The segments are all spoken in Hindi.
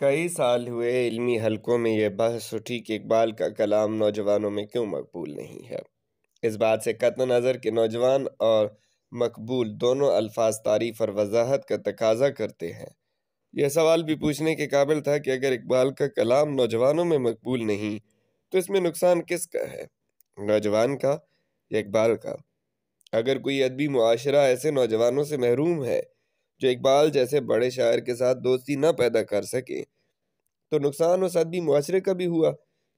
कई साल हुए इल्मी हलकों में यह बहस उठी कि इकबाल का कलाम नौजवानों में क्यों मकबूल नहीं है इस बात से कत नज़र के नौजवान और मकबूल दोनों अल्फाज तारीफ और वजाहत का तकाजा करते हैं यह सवाल भी पूछने के काबिल था कि अगर इकबाल का कलाम नौजवानों में मकबूल नहीं तो इसमें नुकसान किसका है नौजवान का या इकबाल का अगर कोई अदबी माशरा ऐसे नौजवानों से महरूम है जो इकबाल जैसे बड़े शायर के साथ दोस्ती ना पैदा कर सके तो नुकसान उस आदमी मुआरे का भी हुआ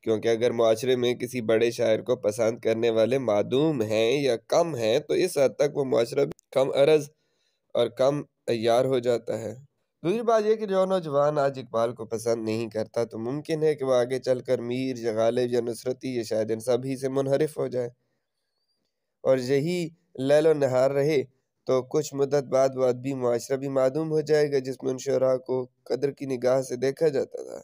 क्योंकि अगर मुआरे में किसी बड़े शायर को पसंद करने वाले मादूम हैं या कम हैं तो इस हद तक वो माशरा कम अरज और कम तैयार हो जाता है दूसरी बात यह कि जो नौजवान आज इकबाल को पसंद नहीं करता तो मुमकिन है कि वह आगे चल कर मीर या गालिब या नुसरती या शायद इन सभी से मुनहरफ हो जाए और यही लैलो नहार रहे तो कुछ मदद बाद बाद भी मुआरा भी मालूम हो जाएगा जिसमें उन शरा को कदर की निगाह से देखा जाता था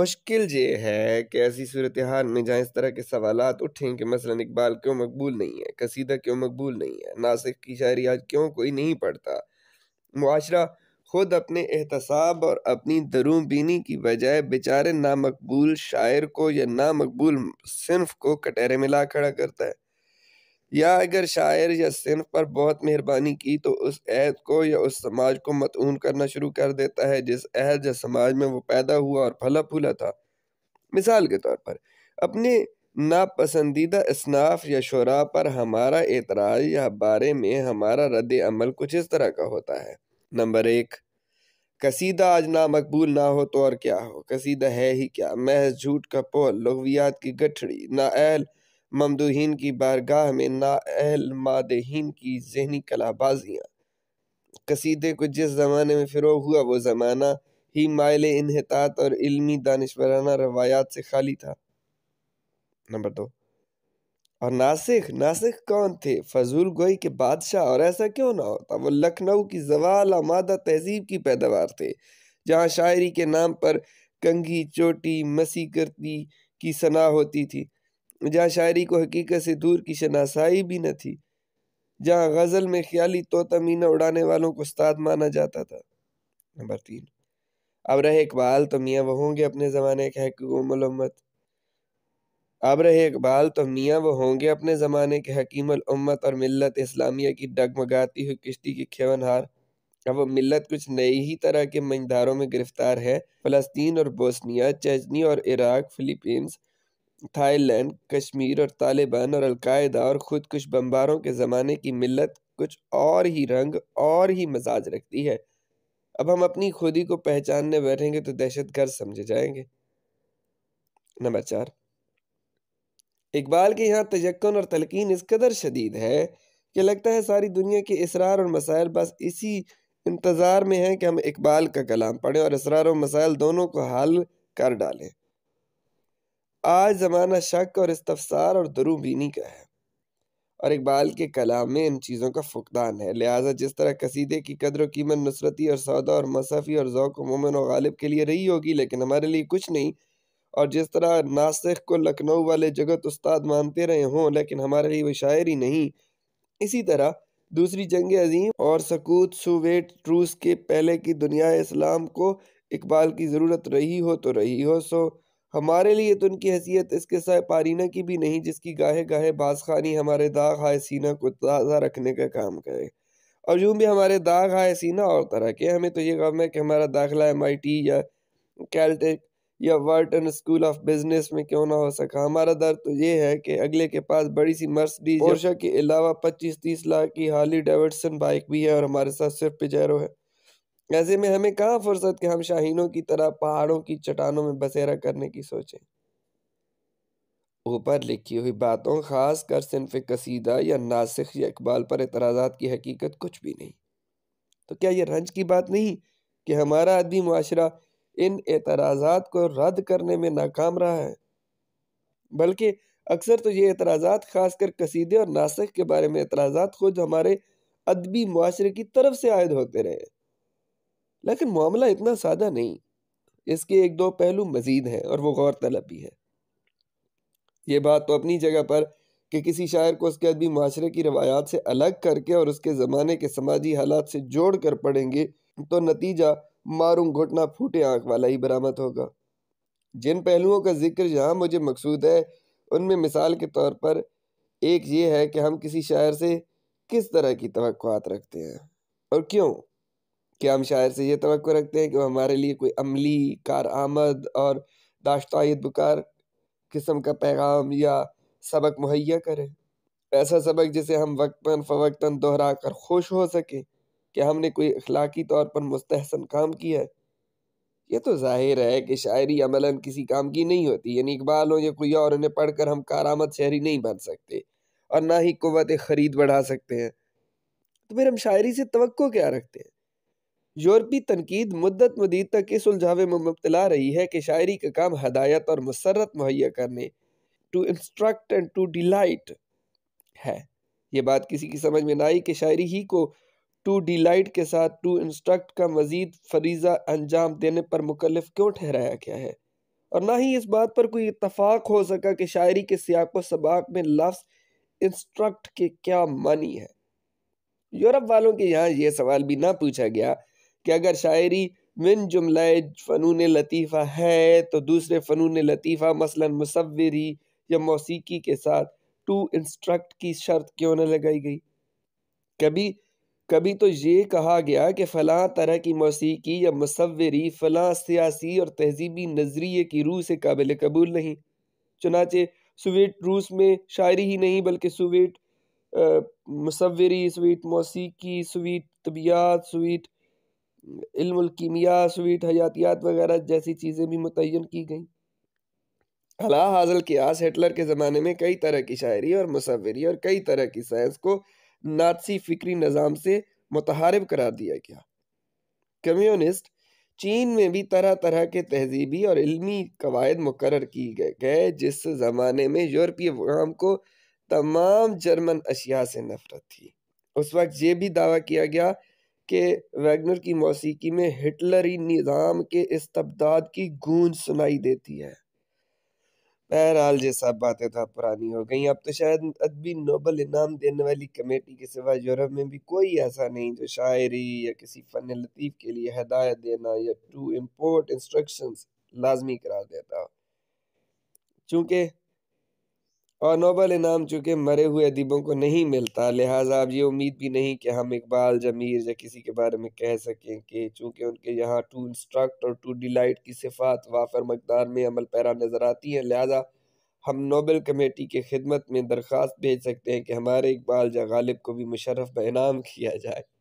मुश्किल ये है कि ऐसी सूरत हाल में जहाँ इस तरह के सवाल उठें कि मसला इकबाल क्यों मकबूल नहीं है कसीदा क्यों मकबूल नहीं है नासिक की शायरी आज क्यों कोई नहीं पढ़ता मुआरा खुद अपने एहतसाब और अपनी दरूम बीनी की बजाय बेचारे नामकबूल शायर को या नामकबूल सिर्फ को कटहरे में ला खड़ा करता है या अगर शायर या सिंह पर बहुत मेहरबानी की तो उस अहद को या उस समाज को मतून करना शुरू कर देता है जिस अहद या समाज में वो पैदा हुआ और फला फूला था मिसाल के तौर पर अपने नापसंदीदा इसनाफ या शुरा पर हमारा एतराज़ या बारे में हमारा रद्द अमल कुछ इस तरह का होता है नंबर एक कसीदा आज ना मकबूल ना हो तो और क्या हो कसीदा है ही क्या महज झूठ का पोल लघवियात की गठड़ी नाअहल ममदूहीन की बारगाह में नाअहल मादहीन की जहनी कलाबाजियाँ कसीदे को जिस ज़माने में फ़िरो हुआ वो ज़माना ही मायल इनहतात और इल्मी दानशवराना रवायात से खाली था नंबर दो और नासिक नासिक कौन थे फजूल गोई के बादशाह और ऐसा क्यों ना होता वो लखनऊ की जवाल आमादा तहजीब की पैदावार थे जहाँ शायरी के नाम पर कंघी चोटी मसी करती की सना होती थी जहाँ शायरी को हकीकत से दूर की शनासाई भी न थी जहाँ गज़ल में ख्याली तोता मीना उड़ाने वालों को उस्ताद माना जाता था नंबर तीन अब रहे इकबाल तो मियाँ वो होंगे अपने ज़माने के हकीम उम्मत अब रहे इकबाल तो मियाँ वो होंगे अपने ज़माने के हकीम उम्मत और मिलत इस्लामिया की डगमगाती हुई किश्ती की खेवन हार अब मिलत कुछ नई ही तरह के मंझदारों में गिरफ्तार है फ़लस्तीन और बोस्निया चजनी और इराक फिलीपींस थाईलैंड कश्मीर और तालिबान और अलकायदा और खुदकुश बम्बारों के ज़माने की मिलत कुछ और ही रंग और ही मजाज रखती है अब हम अपनी खुदी को पहचानने बैठेंगे तो दहशत गर्द समझे जाएंगे नंबर चार इकबाल के यहाँ तजक्न और तलकिन इस कदर शदीद है कि लगता है सारी दुनिया के इसरार और मसायल बस इसी इंतज़ार में हैं कि हम इकबाल का कलाम पढ़ें और इसरार और मसायल दोनों को हल कर डालें आज ज़माना शक और इस्तफसार और दरुबीनी का है और इकबाल के कलाम में इन चीज़ों का फुकदान है लिहाजा जिस तरह कसीदे की कदर कीमत नुसरती और सौदा और मसफ़ी और ओक मोमिन और गालिब के लिए रही होगी लेकिन हमारे लिए कुछ नहीं और जिस तरह नासिक को लखनऊ वाले जगत उस्ताद मानते रहे हों लेकिन हमारे लिए वो शायर ही नहीं इसी तरह दूसरी जंग अजीम और सकूत सुवेट रूस के पहले की दुनिया इस्लाम को इकबाल की ज़रूरत रही हो तो रही हो सो हमारे लिए तो उनकी हैसियत इसके साय पारीना की भी नहीं जिसकी गाहे गाहे ख़ानी हमारे दाग हाय सीना को ताज़ा रखने का काम करे और यूँ भी हमारे दाग हाय सीना और तरह के हमें तो ये गम है कि हमारा दाखिला एम आई टी या कैलटेक या वर्टन स्कूल ऑफ बिजनेस में क्यों ना हो सका हमारा दर्द तो ये है कि अगले के पास बड़ी सी मर्स पोर्शा के अलावा पच्चीस तीस लाख की हाली डेविडसन बाइक भी है और हमारे साथ सिर्फ पिजैरो है ऐसे में हमें कहाँ फुर्सत कि हम शाहीनों की तरह पहाड़ों की चट्टानों में बसेरा करने की सोचें ऊपर लिखी हुई बातों ख़ास कर सिनफ कसीदा या नासिख या इकबाल पर एतराजा की हकीकत कुछ भी नहीं तो क्या यह रंज की बात नहीं कि हमारा अदबी माशरा इन एतराजा को रद्द करने में नाकाम रहा है बल्कि अक्सर तो ये खास खासकर कसीदे और नासिक के बारे में एतराजा खुद हमारे अदबी माशरे की तरफ से आयद होते रहे लेकिन मामला इतना सादा नहीं इसके एक दो पहलू मज़ीद हैं और वो गौर तलब भी है ये बात तो अपनी जगह पर कि किसी शायर को उसके अदबी माशरे की रवायात से अलग करके और उसके ज़माने के समाजी हालात से जोड़ कर पढ़ेंगे तो नतीजा मारूं घुटना फूटे आँख वाला ही बरामद होगा जिन पहलुओं का जिक्र जहाँ मुझे मकसूद है उनमें मिसाल के तौर पर एक ये है कि हम किसी शायर से किस तरह की तो रखते हैं और क्यों कि हम शायर से ये तो रखते हैं कि वो हमारे लिए कोई अमली कार आमद और बुकार किस्म का पैगाम या सबक मुहैया करें ऐसा सबक जिसे हम वक्ता फवक्तन दोहरा कर खुश हो सकें कि हमने कोई अखलाकी तौर पर मुस्तहसन काम किया है ये तो जाहिर है कि शायरी अमला किसी काम की नहीं होती यानी इकबाल हो या कोई और उन्हें पढ़कर हम कारामद शहरी नहीं बन सकते और ना ही कुत ख़रीद बढ़ा सकते हैं तो फिर हम शायरी से तो क्या रखते हैं यूरोपी तनकीद मुद्दत मदीद तक इस उलझावे में मुबतला रही है कि शायरी का काम हदायत और मसरत मुहैया करने to instruct and to delight है ये बात किसी की समझ में ना आई कि शायरी ही को टू डिलाइट के साथ टू इंस्ट्रक्ट का मजीद फरीजा अंजाम देने पर मुकलफ क्यों ठहराया गया है और ना ही इस बात पर कोई इतफाक़ हो सका कि शायरी के सियाक सबाक में लफ्ज़ इंस्ट्रक्ट के क्या मानी है यूरोप वालों के यहाँ ये सवाल भी ना पूछा गया कि अगर शायरी मिन जुमलाए फ़नून लतीफ़ा है तो दूसरे फ़नून लतीफ़ा मसलन मुसवरी या मौसीकी के साथ टू इंस्ट्रक्ट की शर्त क्यों न लगाई गई कभी कभी तो ये कहा गया कि फ़लाँ तरह की मौसीकी या मसवरी फ़लाँ सियासी और तहजीबी नज़रिए की रूह से काबिल कबूल नहीं चुनाचे सोवियत रूस में शायरी ही नहीं बल्कि सोवियत मसवरी सोवियत मौसीकी सोवियत तबियात सोवियत इल्मीमिया स्वीट हयातियात वगैरह जैसी चीज़ें भी मुतन की गई अला हाजल के आस हिटलर के ज़माने में कई तरह की शायरी और मुसवरी और कई तरह की साइंस को नाथसी फिक्री निज़ाम से मुतहारब करार दिया गया कम्युनिस्ट चीन में भी तरह तरह के तहजीबी और इलमी कवायद मुकर की गए गए जिस ज़माने में यूरोपीय अवाम को तमाम जर्मन अशिया से नफरत थी उस वक्त ये भी दावा किया गया के वैगनर की मौसीकी में हिटलरी निज़ाम के इस तबदाद की गूंज सुनाई देती है बहरहाल ये सब बातें तो पुरानी हो गई अब तो शायद अदबी नोबल इनाम देने वाली कमेटी के सिवा यूरोप में भी कोई ऐसा नहीं जो शायरी या किसी फ़न लतीफ़ के लिए हदायत देना या टू इम्पोर्ट इंस्ट्रक्शंस लाजमी करार देता हो चूँकि और नोबल इनाम चूँकि मरे हुए अदीबों को नहीं मिलता लिहाजा अब ये उम्मीद भी नहीं कि हम इकबाल जमीर या किसी के बारे में कह सकें कि चूँकि उनके यहाँ टू इंस्ट्रक्ट और टू डिलइट की सिफात वाफर मकदार में अमल पैरा नज़र आती हैं लिहाजा हम नोबल कमेटी की खिदमत में दरख्वास्त भेज सकते हैं कि हमारे इकबाल या गालिब को भी मुशरफ इनाम किया जाए